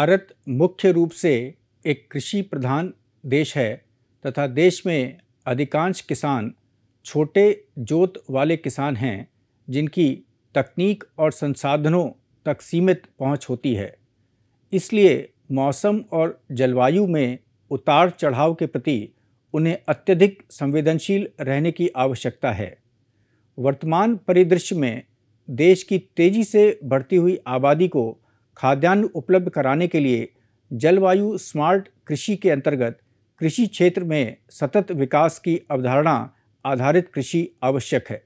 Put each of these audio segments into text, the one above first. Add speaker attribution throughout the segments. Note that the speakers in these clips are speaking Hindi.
Speaker 1: भारत मुख्य रूप से एक कृषि प्रधान देश है तथा देश में अधिकांश किसान छोटे जोत वाले किसान हैं जिनकी तकनीक और संसाधनों तक सीमित पहुंच होती है इसलिए मौसम और जलवायु में उतार चढ़ाव के प्रति उन्हें अत्यधिक संवेदनशील रहने की आवश्यकता है वर्तमान परिदृश्य में देश की तेज़ी से बढ़ती हुई आबादी को खाद्यान्न उपलब्ध कराने के लिए जलवायु स्मार्ट कृषि के अंतर्गत कृषि क्षेत्र में सतत विकास की अवधारणा आधारित कृषि आवश्यक है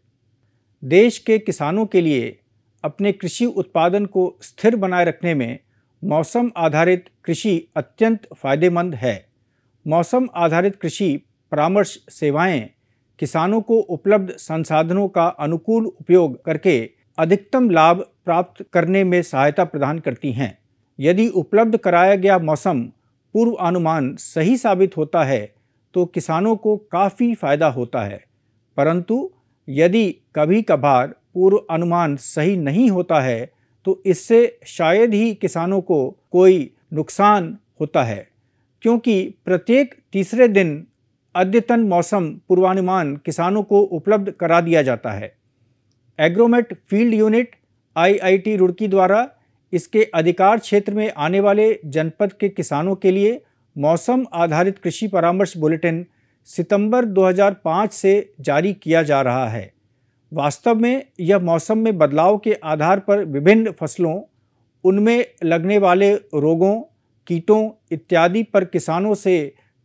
Speaker 1: देश के किसानों के लिए अपने कृषि उत्पादन को स्थिर बनाए रखने में मौसम आधारित कृषि अत्यंत फायदेमंद है मौसम आधारित कृषि परामर्श सेवाएं किसानों को उपलब्ध संसाधनों का अनुकूल उपयोग करके अधिकतम लाभ प्राप्त करने में सहायता प्रदान करती हैं यदि उपलब्ध कराया गया मौसम पूर्वानुमान सही साबित होता है तो किसानों को काफ़ी फ़ायदा होता है परंतु यदि कभी कभार पूर्वानुमान सही नहीं होता है तो इससे शायद ही किसानों को कोई नुकसान होता है क्योंकि प्रत्येक तीसरे दिन अद्यतन मौसम पूर्वानुमान किसानों को उपलब्ध करा दिया जाता है agromet field unit IIT Roorkee द्वारा इसके अधिकार क्षेत्र में आने वाले जनपद के किसानों के लिए मौसम आधारित कृषि परामर्श बुलेटिन सितंबर 2005 से जारी किया जा रहा है वास्तव में यह मौसम में बदलाव के आधार पर विभिन्न फसलों उनमें लगने वाले रोगों कीटों इत्यादि पर किसानों से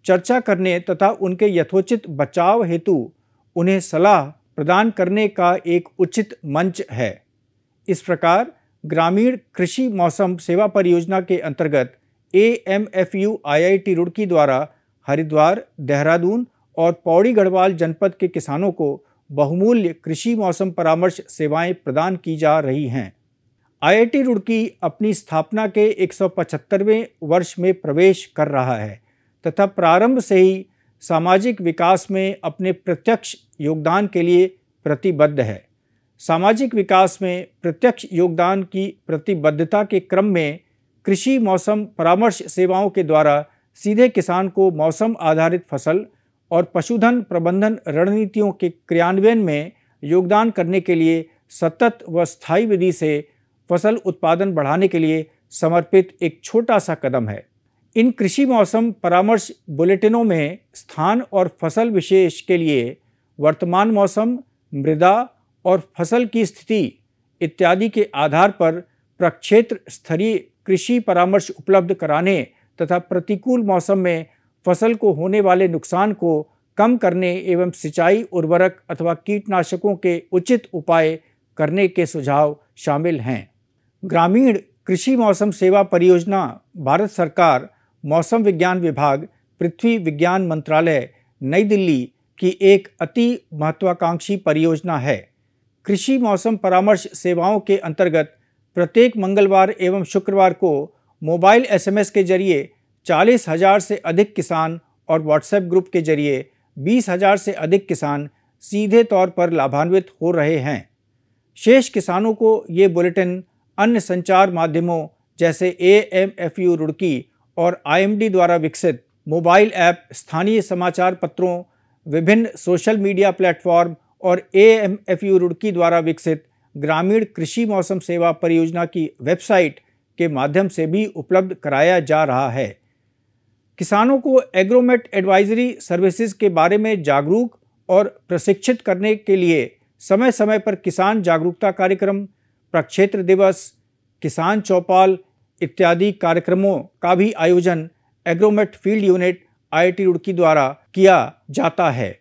Speaker 1: चर्चा करने तथा उनके यथोचित बचाव हेतु उन्हें सलाह प्रदान करने का एक उचित मंच है इस प्रकार ग्रामीण कृषि मौसम सेवा परियोजना के अंतर्गत A M F U I I T Roorkee द्वारा हरिद्वार देहरादून और पौड़ी गढ़वाल जनपद के किसानों को बहुमूल्य कृषि मौसम परामर्श सेवाएं प्रदान की जा रही हैं आईआईटी रुड़की अपनी स्थापना के 175वें वर्ष में प्रवेश कर रहा है तथा प्रारंभ से ही सामाजिक विकास में अपने प्रत्यक्ष योगदान के लिए प्रतिबद्ध है सामाजिक विकास में प्रत्यक्ष योगदान की प्रतिबद्धता के क्रम में कृषि मौसम परामर्श सेवाओं के द्वारा सीधे किसान को मौसम आधारित फसल और पशुधन प्रबंधन रणनीतियों के क्रियान्वयन में योगदान करने के लिए सतत व स्थायी विधि से फसल उत्पादन बढ़ाने के लिए समर्पित एक छोटा सा कदम है इन कृषि मौसम परामर्श बुलेटिनों में स्थान और फसल विशेष के लिए वर्तमान मौसम मृदा और फसल की स्थिति इत्यादि के आधार पर प्रक्षेत्र स्तरीय कृषि परामर्श उपलब्ध कराने तथा प्रतिकूल मौसम में फसल को होने वाले नुकसान को कम करने एवं सिंचाई उर्वरक अथवा कीटनाशकों के उचित उपाय करने के सुझाव शामिल हैं ग्रामीण कृषि मौसम सेवा परियोजना भारत सरकार मौसम विज्ञान विभाग पृथ्वी विज्ञान मंत्रालय नई दिल्ली की एक अति महत्वाकांक्षी परियोजना है कृषि मौसम परामर्श सेवाओं के अंतर्गत प्रत्येक मंगलवार एवं शुक्रवार को मोबाइल एसएमएस के जरिए चालीस हजार से अधिक किसान और व्हाट्सएप ग्रुप के जरिए बीस हजार से अधिक किसान सीधे तौर पर लाभान्वित हो रहे हैं शेष किसानों को ये बुलेटिन अन्य संचार माध्यमों जैसे A M F U Roorkee और आई द्वारा विकसित मोबाइल ऐप स्थानीय समाचार पत्रों विभिन्न सोशल मीडिया प्लेटफॉर्म और एम एफ यू रुड़की द्वारा विकसित ग्रामीण कृषि मौसम सेवा परियोजना की वेबसाइट के माध्यम से भी उपलब्ध कराया जा रहा है किसानों को एग्रोमेट एडवाइजरी सर्विसेज के बारे में जागरूक और प्रशिक्षित करने के लिए समय समय पर किसान जागरूकता कार्यक्रम प्रक्षेत्र दिवस किसान चौपाल इत्यादि कार्यक्रमों का भी आयोजन agromet field unit IIT Roorkee द्वारा किया जाता है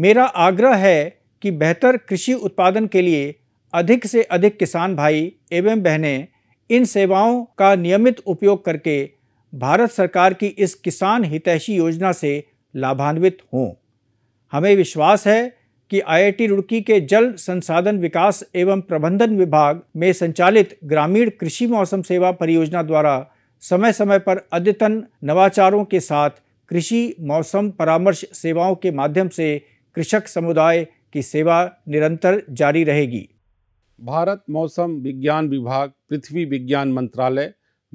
Speaker 1: मेरा आग्रह है कि बेहतर कृषि उत्पादन के लिए अधिक से अधिक किसान भाई एवं बहनें इन सेवाओं का नियमित उपयोग करके भारत सरकार की इस किसान हितैषी योजना से लाभान्वित हों हमें विश्वास है कि आईआईटी रुड़की के जल संसाधन विकास एवं प्रबंधन विभाग में संचालित ग्रामीण कृषि मौसम सेवा परियोजना द्वारा समय समय पर अद्यतन नवाचारों के साथ कृषि मौसम परामर्श सेवाओं के माध्यम से कृषक समुदाय की सेवा निरंतर जारी रहेगी
Speaker 2: भारत मौसम विज्ञान विभाग पृथ्वी विज्ञान मंत्रालय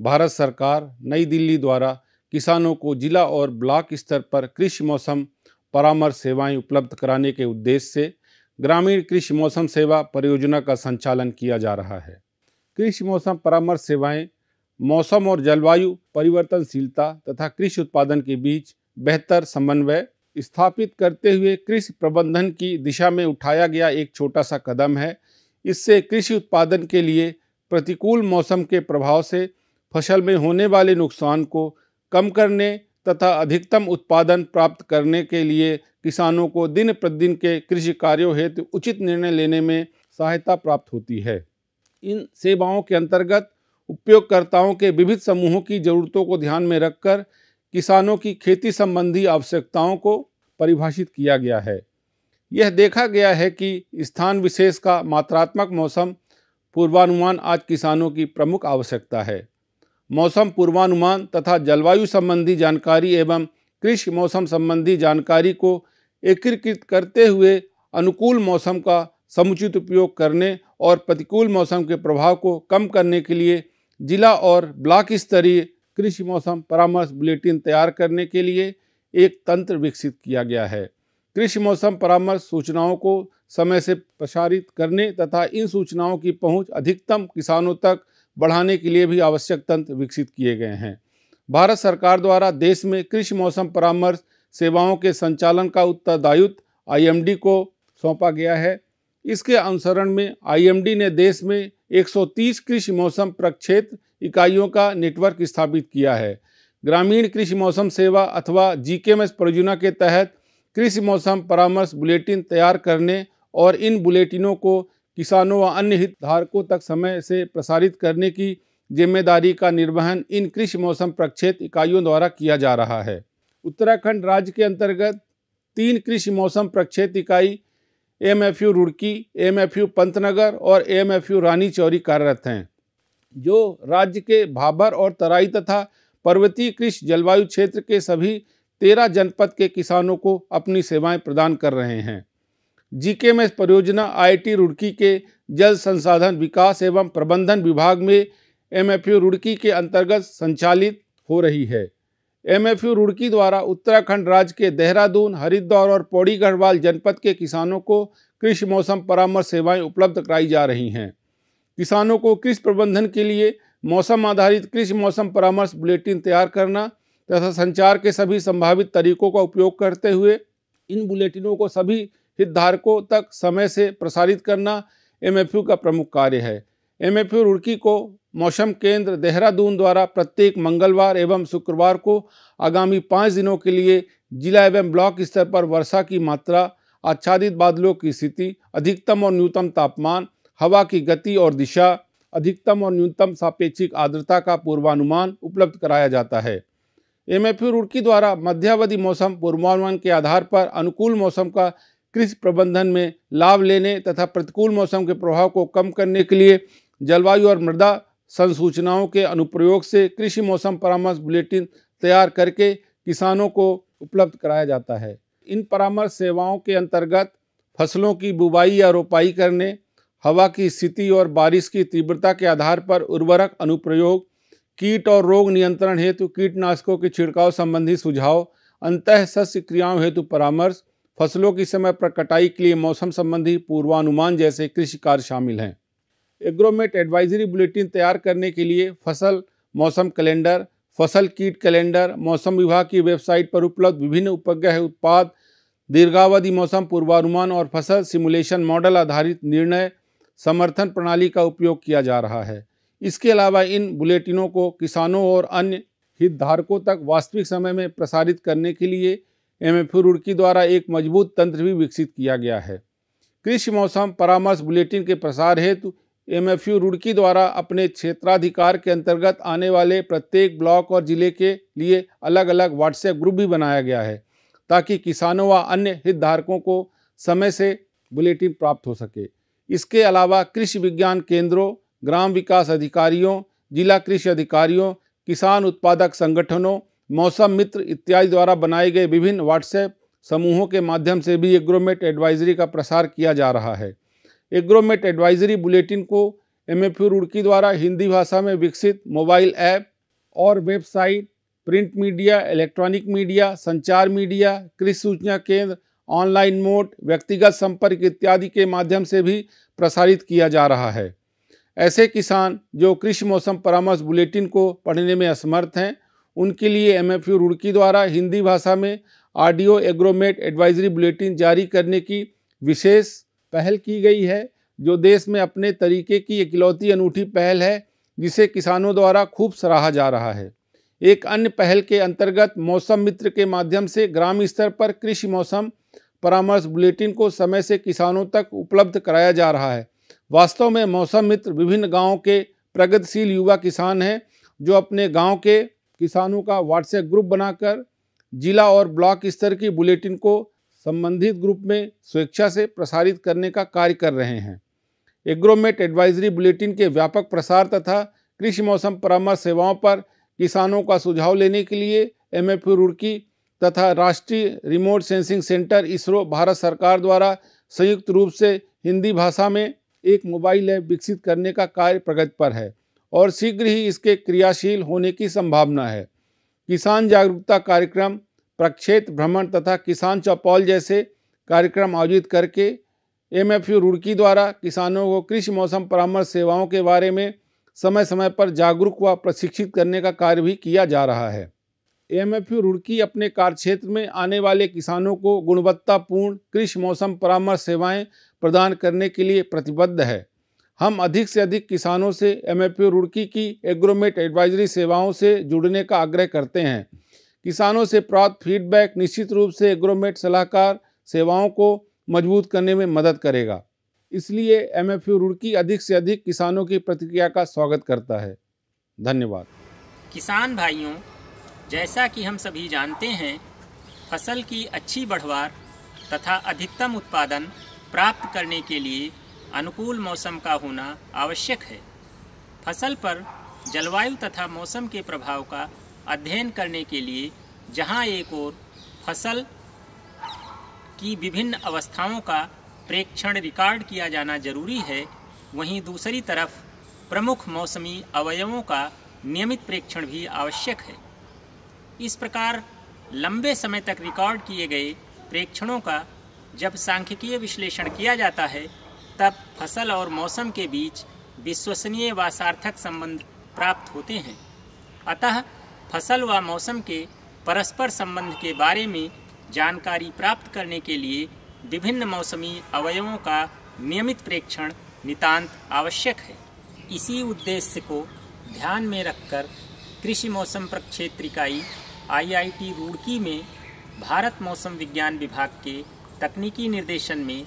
Speaker 2: भारत सरकार नई दिल्ली द्वारा किसानों को जिला और ब्लॉक स्तर पर कृषि मौसम परामर्श सेवाएं उपलब्ध कराने के उद्देश्य से ग्रामीण कृषि मौसम सेवा परियोजना का संचालन किया जा रहा है कृषि मौसम परामर्श सेवाएं मौसम और जलवायु परिवर्तनशीलता तथा कृषि उत्पादन के बीच बेहतर समन्वय स्थापित करते हुए कृषि प्रबंधन की दिशा में उठाया गया एक छोटा सा कदम है इससे कृषि उत्पादन के लिए प्रतिकूल मौसम के प्रभाव से फसल में होने वाले नुकसान को कम करने तथा अधिकतम उत्पादन प्राप्त करने के लिए किसानों को दिन प्रतिदिन के कृषि कार्यों हेतु उचित निर्णय लेने में सहायता प्राप्त होती है इन सेवाओं के अंतर्गत उपयोगकर्ताओं के विविध समूहों की जरूरतों को ध्यान में रखकर किसानों की खेती संबंधी आवश्यकताओं को परिभाषित किया गया है यह देखा गया है कि स्थान विशेष का मात्रात्मक मौसम पूर्वानुमान आज किसानों की प्रमुख आवश्यकता है मौसम पूर्वानुमान तथा जलवायु संबंधी जानकारी एवं कृषि मौसम संबंधी जानकारी को एकीकृत करते हुए अनुकूल मौसम का समुचित उपयोग करने और प्रतिकूल मौसम के प्रभाव को कम करने के लिए जिला और ब्लॉक स्तरीय कृषि मौसम परामर्श बुलेटिन तैयार करने के लिए एक तंत्र विकसित किया गया है कृषि मौसम परामर्श सूचनाओं को समय से प्रसारित करने तथा इन सूचनाओं की पहुंच अधिकतम किसानों तक बढ़ाने के लिए भी आवश्यक तंत्र विकसित किए गए हैं भारत सरकार द्वारा देश में कृषि मौसम परामर्श सेवाओं के संचालन का उत्तरदायित्व आईएमडी को सौंपा गया है इसके अनुसरण में आईएमडी ने देश में 130 कृषि मौसम प्रक्षेत्र इकाइयों का नेटवर्क स्थापित किया है ग्रामीण कृषि मौसम सेवा अथवा जीकेएमएस परियोजना के तहत कृषि मौसम परामर्श बुलेटिन तैयार करने और इन बुलेटिनों को किसानों व अन्य हितधारकों तक समय से प्रसारित करने की जिम्मेदारी का निर्वहन इन कृषि मौसम प्रक्षेत्र इकाइयों द्वारा किया जा रहा है उत्तराखंड राज्य के अंतर्गत तीन कृषि मौसम प्रक्षेत्र इकाई एमएफयू रुड़की एमएफयू पंतनगर और एएमएफयू रानी चौरी कार्यरत हैं जो राज्य के भाबर और तराई तथा पर्वतीय कृषि जलवायु क्षेत्र के सभी तेरह जनपद के किसानों को अपनी सेवाएं प्रदान कर रहे हैं जीके में परियोजना आईआईटी रुड़की के जल संसाधन विकास एवं प्रबंधन विभाग में एमएफयू रुड़की के अंतर्गत संचालित हो रही है एमएफयू रुड़की द्वारा उत्तराखंड राज्य के देहरादून हरिद्वार और पौड़ी गढ़वाल जनपद के किसानों को कृषि मौसम परामर्श सेवाएं उपलब्ध कराई जा रही हैं किसानों को कृषि प्रबंधन के लिए मौसम आधारित कृषि मौसम परामर्श बुलेटिन तैयार करना तथा संचार के सभी संभावित तरीकों का उपयोग करते हुए इन बुलेटिनों को सभी हितधारकों तक समय से प्रसारित करना एमएफयू का प्रमुख कार्य है एम एफ रुड़की को मौसम केंद्र देहरादून द्वारा प्रत्येक मंगलवार एवं शुक्रवार को आगामी पाँच दिनों के लिए जिला एवं ब्लॉक स्तर पर वर्षा की मात्रा आच्छादित बादलों की स्थिति अधिकतम और न्यूनतम तापमान हवा की गति और दिशा अधिकतम और न्यूनतम सापेक्षिक आर्द्रता का पूर्वानुमान उपलब्ध कराया जाता है एम एफ रुड़की द्वारा मध्यावधि मौसम पूर्वानुमान के आधार पर अनुकूल मौसम का कृषि प्रबंधन में लाभ लेने तथा प्रतिकूल मौसम के प्रभाव को कम करने के लिए जलवायु और मृदा संसूचनाओं के अनुप्रयोग से कृषि मौसम परामर्श बुलेटिन तैयार करके किसानों को उपलब्ध कराया जाता है इन परामर्श सेवाओं के अंतर्गत फसलों की बुवाई या रोपाई करने हवा की स्थिति और बारिश की तीव्रता के आधार पर उर्वरक अनुप्रयोग कीट और रोग नियंत्रण हेतु कीटनाशकों के छिड़काव संबंधी सुझाव अंतः सस्य क्रियाओं हेतु परामर्श फसलों की समय पर कटाई के लिए मौसम संबंधी पूर्वानुमान जैसे कृषि कार्य शामिल हैं एग्रोमेट एडवाइजरी बुलेटिन तैयार करने के लिए फसल मौसम कैलेंडर फसल कीट कैलेंडर मौसम विभाग की वेबसाइट पर उपलब्ध विभिन्न उपग्रह उत्पाद दीर्घावधि मौसम पूर्वानुमान और फसल सिमुलेशन मॉडल आधारित निर्णय समर्थन प्रणाली का उपयोग किया जा रहा है इसके अलावा इन बुलेटिनों को किसानों और अन्य हितधारकों तक वास्तविक समय में प्रसारित करने के लिए एम एफ रुड़की द्वारा एक मजबूत तंत्र भी विकसित किया गया है कृषि मौसम परामर्श बुलेटिन के प्रसार हेतु एमएफयू रुड़की द्वारा अपने क्षेत्राधिकार के अंतर्गत आने वाले प्रत्येक ब्लॉक और जिले के लिए अलग अलग व्हाट्सएप ग्रुप भी बनाया गया है ताकि किसानों व अन्य हितधारकों को समय से बुलेटिन प्राप्त हो सके इसके अलावा कृषि विज्ञान केंद्रों ग्राम विकास अधिकारियों जिला कृषि अधिकारियों किसान उत्पादक संगठनों मौसम मित्र इत्यादि द्वारा बनाए गए विभिन्न व्हाट्सएप समूहों के माध्यम से भी एग्रोमेट एडवाइजरी का प्रसार किया जा रहा है एग्रोमेट एडवाइजरी बुलेटिन को एम एफ रुड़की द्वारा हिंदी भाषा में विकसित मोबाइल ऐप और website print media electronic media संचार मीडिया कृषि सूचना केंद्र ऑनलाइन मोड व्यक्तिगत संपर्क इत्यादि के माध्यम से भी प्रसारित किया जा रहा है ऐसे किसान जो कृषि मौसम परामर्श बुलेटिन को पढ़ने में असमर्थ हैं उनके लिए एम एफ रुड़की द्वारा हिंदी भाषा में ऑडियो एग्रोमेट एडवाइजरी बुलेटिन जारी करने की विशेष पहल की गई है जो देश में अपने तरीके की इकलौती अनूठी पहल है जिसे किसानों द्वारा खूब सराहा जा रहा है एक अन्य पहल के अंतर्गत मौसम मित्र के माध्यम से ग्राम स्तर पर कृषि मौसम परामर्श बुलेटिन को समय से किसानों तक उपलब्ध कराया जा रहा है वास्तव में मौसम मित्र विभिन्न गाँव के प्रगतिशील युवा किसान हैं जो अपने गाँव के किसानों का व्हाट्सएप ग्रुप बनाकर जिला और ब्लॉक स्तर की बुलेटिन को संबंधित ग्रुप में स्वेच्छा से प्रसारित करने का कार्य कर रहे हैं एग्रोमेट एडवाइजरी बुलेटिन के व्यापक प्रसार तथा कृषि मौसम परामर्श सेवाओं पर किसानों का सुझाव लेने के लिए एम एफ रुड़की तथा राष्ट्रीय remote sensing centre ISRO Bharat सरकार द्वारा संयुक्त रूप से हिंदी भाषा में एक मोबाइल ऐप विकसित करने का कार्य प्रगति पर है और शीघ्र ही इसके क्रियाशील होने की संभावना है किसान जागरूकता कार्यक्रम प्रक्षेत्र भ्रमण तथा किसान चौपाल जैसे कार्यक्रम आयोजित करके एम एफ यू रुड़की द्वारा किसानों को कृषि मौसम परामर्श सेवाओं के बारे में समय समय पर जागरूक व प्रशिक्षित करने का कार्य भी किया जा रहा है एम एफ यू रुड़की अपने कार्यक्षेत्र में आने वाले किसानों को गुणवत्तापूर्ण कृषि मौसम परामर्श सेवाएं प्रदान करने के लिए प्रतिबद्ध है हम अधिक से अधिक किसानों से एम एफ रुड़की की एग्रोमेट एडवाइजरी सेवाओं से जुड़ने का आग्रह करते हैं किसानों से प्राप्त फीडबैक निश्चित रूप से एग्रोमेट सलाहकार सेवाओं को मजबूत करने में मदद करेगा इसलिए एम एफ रुड़की अधिक से अधिक किसानों की प्रतिक्रिया का स्वागत करता है धन्यवाद
Speaker 3: किसान भाइयों जैसा कि हम सभी जानते हैं फसल की अच्छी बढ़वार तथा अधिकतम उत्पादन प्राप्त करने के लिए अनुकूल मौसम का होना आवश्यक है फसल पर जलवायु तथा मौसम के प्रभाव का अध्ययन करने के लिए जहां एक ओर फसल की विभिन्न अवस्थाओं का प्रेक्षण रिकॉर्ड किया जाना जरूरी है वहीं दूसरी तरफ प्रमुख मौसमी अवयवों का नियमित प्रेक्षण भी आवश्यक है इस प्रकार लंबे समय तक रिकॉर्ड किए गए प्रेक्षणों का जब सांख्यिकीय विश्लेषण किया जाता है तब फसल और मौसम के बीच विश्वसनीय व सार्थक संबंध प्राप्त होते हैं अतः फसल व मौसम के परस्पर संबंध के बारे में जानकारी प्राप्त करने के लिए विभिन्न मौसमी अवयवों का नियमित प्रेक्षण नितांत आवश्यक है इसी उद्देश्य को ध्यान में रखकर कृषि मौसम प्रक्षेत्र इकाई आईआईटी रुड़की में भारत मौसम विज्ञान विभाग के तकनीकी निर्देशन में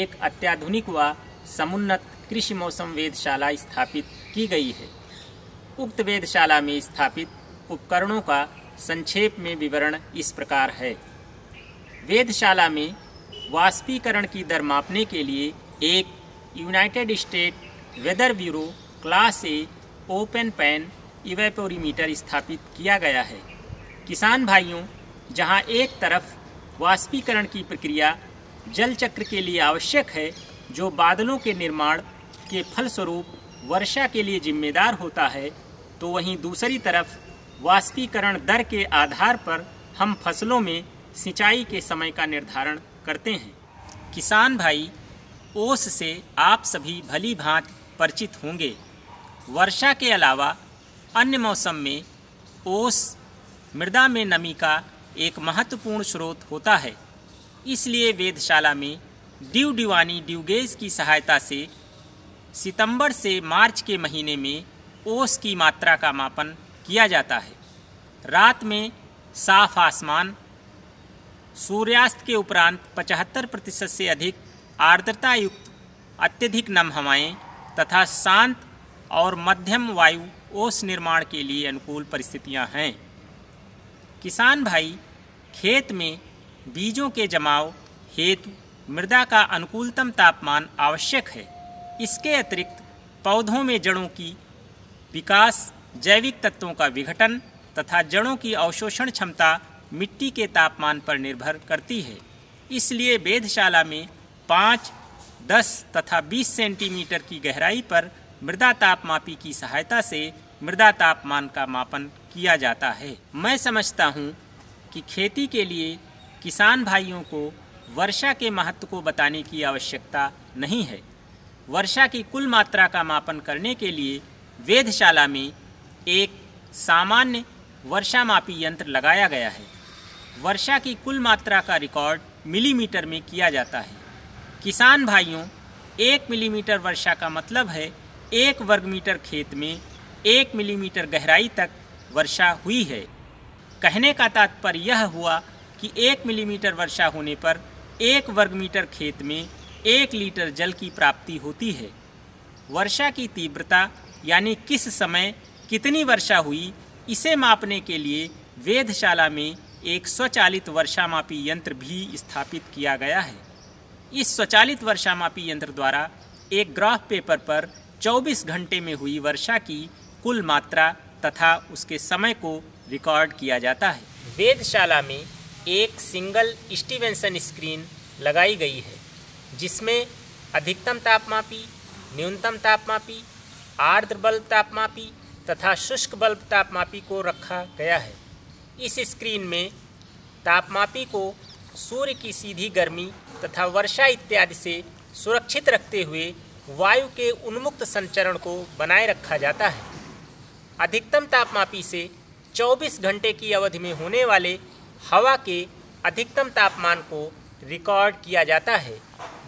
Speaker 3: एक अत्याधुनिक व समुन्नत कृषि मौसम वेधशाला स्थापित की गई है उक्त वेधशाला में स्थापित उपकरणों का संक्षेप में विवरण इस प्रकार है वेधशाला में वाष्पीकरण की दर मापने के लिए एक United State weather bureau class A open pan evaporimeter स्थापित किया गया है किसान भाइयों जहां एक तरफ वाष्पीकरण की प्रक्रिया जल चक्र के लिए आवश्यक है जो बादलों के निर्माण के फलस्वरूप वर्षा के लिए जिम्मेदार होता है तो वहीं दूसरी तरफ वाष्पीकरण दर के आधार पर हम फसलों में सिंचाई के समय का निर्धारण करते हैं किसान भाई ओस से आप सभी भली भांत परिचित होंगे वर्षा के अलावा अन्य मौसम में ओस मृदा में नमी का एक महत्वपूर्ण स्रोत होता है इसलिए वेधशाला में ड्यू डिवानी ड्यूगेज की सहायता से सितंबर से मार्च के महीने में ओस की मात्रा का मापन किया जाता है रात में साफ आसमान सूर्यास्त के उपरांत 75 प्रतिशत से अधिक आर्द्रता युक्त अत्यधिक नम हवाएं तथा शांत और मध्यम वायु ओस निर्माण के लिए अनुकूल परिस्थितियां हैं किसान भाई खेत में बीजों के जमाव हेतु मृदा का अनुकूलतम तापमान आवश्यक है इसके अतिरिक्त पौधों में जड़ों की विकास जैविक तत्वों का विघटन तथा जड़ों की अवशोषण क्षमता मिट्टी के तापमान पर निर्भर करती है इसलिए वेधशाला में पाँच दस तथा बीस सेंटीमीटर की गहराई पर मृदा तापमापी की सहायता से मृदा तापमान का मापन किया जाता है मैं समझता हूँ कि खेती के लिए किसान भाइयों को वर्षा के महत्व को बताने की आवश्यकता नहीं है वर्षा की कुल मात्रा का मापन करने के लिए वेधशाला में एक सामान्य वर्षा मापी यंत्र लगाया गया है वर्षा की कुल मात्रा का रिकॉर्ड मिलीमीटर में किया जाता है किसान भाइयों एक मिलीमीटर वर्षा का मतलब है एक वर्ग मीटर खेत में एक मिलीमीटर गहराई तक वर्षा हुई है कहने का तात्पर्य यह हुआ कि एक मिलीमीटर वर्षा होने पर एक वर्ग मीटर खेत में एक लीटर जल की प्राप्ति होती है वर्षा की तीव्रता यानी किस समय कितनी वर्षा हुई इसे मापने के लिए वेधशाला में एक स्वचालित वर्षा मापी यंत्र भी स्थापित किया गया है इस स्वचालित वर्षा मापी यंत्र द्वारा एक ग्राफ पेपर पर 24 घंटे में हुई वर्षा की कुल मात्रा तथा उसके समय को रिकॉर्ड किया जाता है वेदशाला में एक सिंगल स्टीवेंसन स्क्रीन लगाई गई है जिसमें अधिकतम तापमापी न्यूनतम तापमापी आर्द्र बल तापमापी तथा शुष्क बल्ब तापमापी को रखा गया है इस स्क्रीन में तापमापी को सूर्य की सीधी गर्मी तथा वर्षा इत्यादि से सुरक्षित रखते हुए वायु के उन्मुक्त संचरण को बनाए रखा जाता है अधिकतम तापमापी से 24 घंटे की अवधि में होने वाले हवा के अधिकतम तापमान को रिकॉर्ड किया जाता है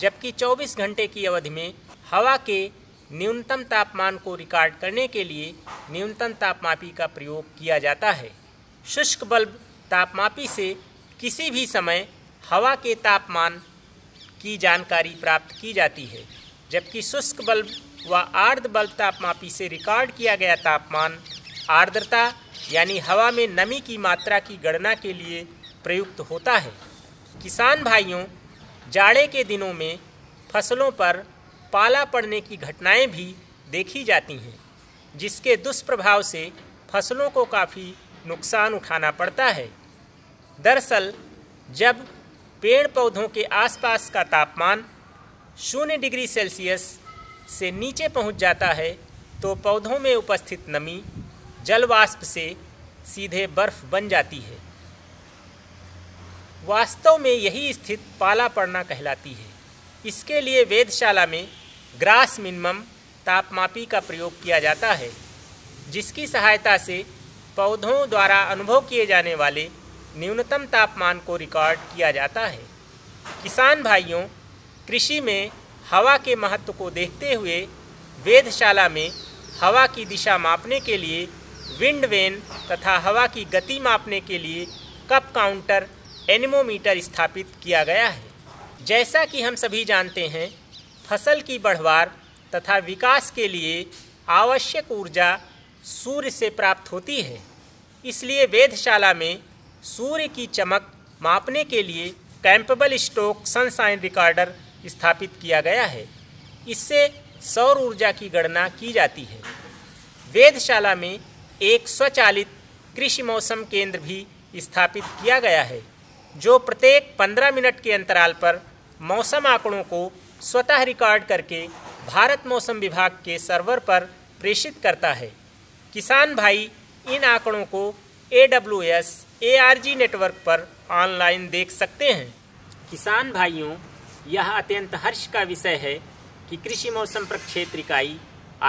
Speaker 3: जबकि 24 घंटे की अवधि में हवा के न्यूनतम तापमान को रिकॉर्ड करने के लिए न्यूनतम तापमापी का प्रयोग किया जाता है शुष्क बल्ब तापमापी से किसी भी समय हवा के तापमान की जानकारी प्राप्त की जाती है जबकि शुष्क बल्ब व आर्द्र बल्ब तापमापी से रिकॉर्ड किया गया तापमान आर्द्रता यानी हवा में नमी की मात्रा की गणना के लिए प्रयुक्त होता है किसान भाइयों जाड़े के दिनों में फसलों पर पाला पड़ने की घटनाएं भी देखी जाती हैं जिसके दुष्प्रभाव से फसलों को काफ़ी नुकसान उठाना पड़ता है दरअसल जब पेड़ पौधों के आसपास का तापमान शून्य डिग्री सेल्सियस से नीचे पहुंच जाता है तो पौधों में उपस्थित नमी जलवाष्प से सीधे बर्फ बन जाती है वास्तव में यही स्थिति पाला पड़ना कहलाती है इसके लिए वेधशाला में ग्रास मिनिमम तापमापी का प्रयोग किया जाता है जिसकी सहायता से पौधों द्वारा अनुभव किए जाने वाले न्यूनतम तापमान को रिकॉर्ड किया जाता है किसान भाइयों कृषि में हवा के महत्व को देखते हुए वेधशाला में हवा की दिशा मापने के लिए विंड वेन तथा हवा की गति मापने के लिए कप काउंटर एनिमोमीटर स्थापित किया गया है जैसा कि हम सभी जानते हैं फसल की बढ़वार तथा विकास के लिए आवश्यक ऊर्जा सूर्य से प्राप्त होती है इसलिए वेधशाला में सूर्य की चमक मापने के लिए कैंपेबल स्टोक सनसाइन रिकॉर्डर स्थापित किया गया है इससे सौर ऊर्जा की गणना की जाती है वेधशाला में एक स्वचालित कृषि मौसम केंद्र भी स्थापित किया गया है जो प्रत्येक 15 मिनट के अंतराल पर मौसम आंकड़ों को स्वतः रिकॉर्ड करके भारत मौसम विभाग के सर्वर पर प्रेषित करता है किसान भाई इन आंकड़ों को A W S A R G network पर ऑनलाइन देख सकते हैं किसान भाइयों यह अत्यंत हर्ष का विषय है कि कृषि मौसम प्रक्षेत्र इकाई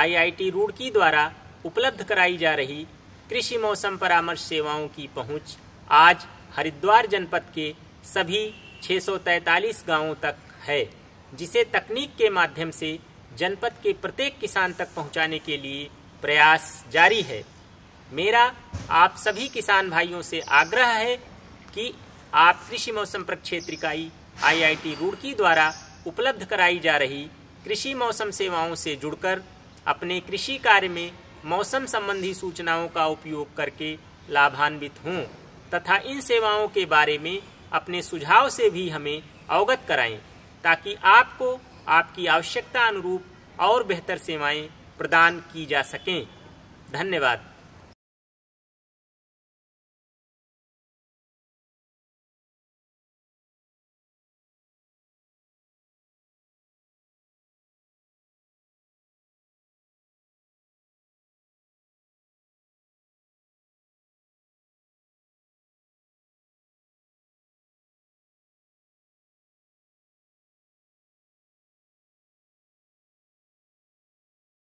Speaker 3: आईआईटी रुड़की द्वारा उपलब्ध कराई जा रही कृषि मौसम परामर्श सेवाओं की पहुंच आज हरिद्वार जनपद के सभी 643 गांवों तक है जिसे तकनीक के माध्यम से जनपद के प्रत्येक किसान तक पहुंचाने के लिए प्रयास जारी है मेरा आप सभी किसान भाइयों से आग्रह है कि आप कृषि मौसम प्रक्षेत्र इकाई आई आई टी रुड़की द्वारा उपलब्ध कराई जा रही कृषि मौसम सेवाओं से जुड़कर अपने कृषि कार्य में मौसम संबंधी सूचनाओं का उपयोग करके लाभान्वित हों तथा इन सेवाओं के बारे में अपने सुझाव से भी हमें अवगत कराएं ताकि आपको आपकी आवश्यकता अनुरूप और बेहतर
Speaker 1: सेवाएं प्रदान की जा सकें धन्यवाद